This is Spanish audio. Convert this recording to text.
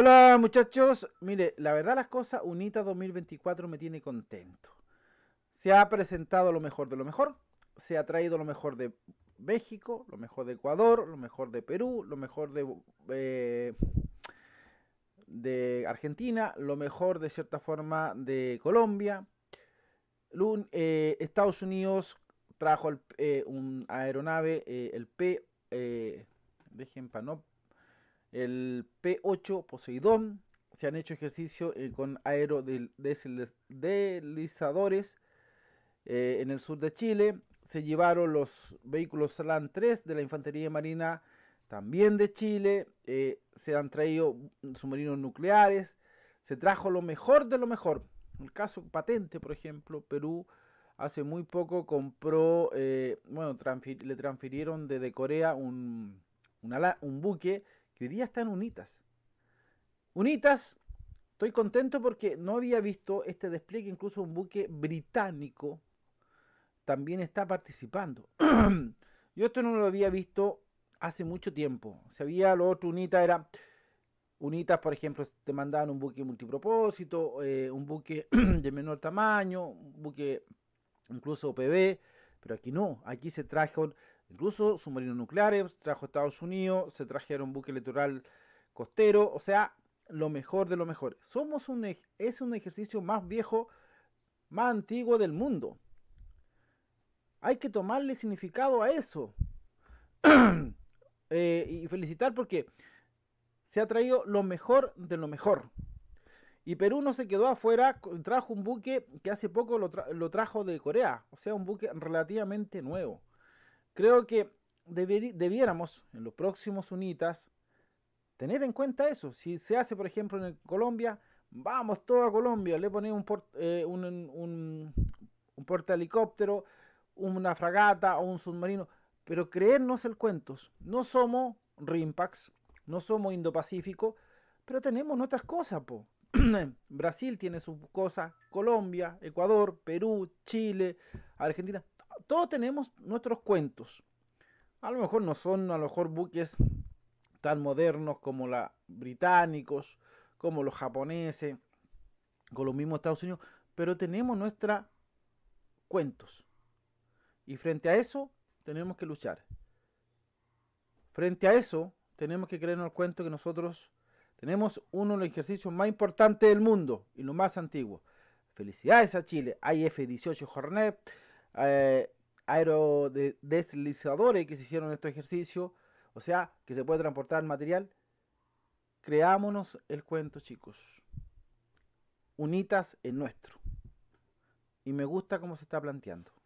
Hola muchachos, mire, la verdad las cosas, UNITA 2024 me tiene contento. Se ha presentado lo mejor de lo mejor, se ha traído lo mejor de México, lo mejor de Ecuador, lo mejor de Perú, lo mejor de, eh, Argentina, lo mejor de cierta forma de Colombia. Eh, Estados Unidos trajo eh, un aeronave, el P, dejen para no el P8 Poseidón, se han hecho ejercicio eh, con aerodeslizadores eh, en el sur de Chile, se llevaron los vehículos Salan 3 de la Infantería Marina también de Chile, eh, se han traído submarinos nucleares, se trajo lo mejor de lo mejor. El caso patente, por ejemplo, Perú hace muy poco compró, eh, bueno, le transfirieron desde Corea un, un buque que hoy día están unitas. Unitas, estoy contento porque no había visto este despliegue, incluso un buque británico también está participando. Yo esto no lo había visto hace mucho tiempo. Se había lo otro, UNITAS era. UNITAS, por ejemplo, te mandaban un buque multipropósito, eh, un buque de menor tamaño, un buque incluso PB. pero aquí no, aquí se trajeron Incluso submarinos nucleares trajo a Estados Unidos, se trajeron buque electoral costero, o sea, lo mejor de lo mejor. Somos un, es un ejercicio más viejo, más antiguo del mundo. Hay que tomarle significado a eso. Eh, y felicitar porque se ha traído lo mejor de lo mejor. Y Perú no se quedó afuera, trajo un buque que hace poco lo trajo de Corea, o sea, un buque relativamente nuevo. Creo que debiéramos en los próximos UNITAS tener en cuenta eso. Si se hace, por ejemplo, en Colombia, vamos a Colombia, le ponemos un, eh, un, un, una fragata o un submarino, pero creernos el cuentos. No somos RIMPAX, no somos Indo-Pacífico, pero tenemos otras cosas, po. Brasil tiene sus cosas, Colombia, Ecuador, Perú, Chile, Argentina todos tenemos nuestros cuentos. A lo mejor no son, a lo mejor buques tan modernos como los británicos, como los japoneses, con los mismos Estados Unidos, pero tenemos nuestros cuentos. Y frente a eso tenemos que luchar. Frente a eso tenemos que creernos el cuento que nosotros tenemos uno de los ejercicios más importantes del mundo y lo más antiguo. Felicidades a Chile, IF-18 Jornet. Eh, aerodeslizadores que se hicieron estos ejercicios, o sea, que se puede transportar material. Creámonos el cuento, chicos. Unitas en nuestro. Y me gusta cómo se está planteando.